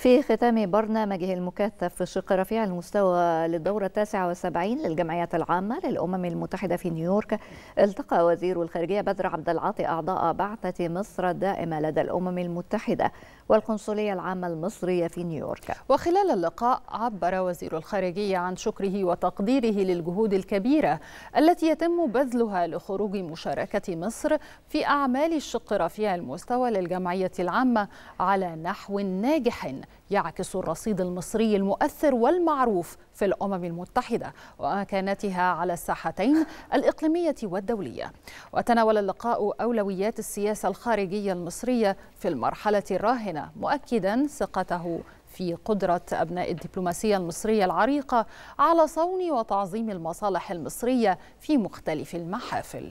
في ختام برنامجه المكثف في شق رفيع المستوى للدورة التاسعة والسبعين للجمعية العامة للأمم المتحدة في نيويورك التقى وزير الخارجية بدر عبد العاطي أعضاء بعثة مصر الدائمة لدى الأمم المتحدة والقنصلية العامة المصرية في نيويورك وخلال اللقاء عبر وزير الخارجية عن شكره وتقديره للجهود الكبيرة التي يتم بذلها لخروج مشاركة مصر في أعمال شق رفيع المستوى للجمعية العامة على نحو ناجح يعكس الرصيد المصري المؤثر والمعروف في الأمم المتحدة ومكانتها على الساحتين الإقليمية والدولية وتناول اللقاء أولويات السياسة الخارجية المصرية في المرحلة الراهنة مؤكدا ثقته في قدرة أبناء الدبلوماسية المصرية العريقة على صون وتعظيم المصالح المصرية في مختلف المحافل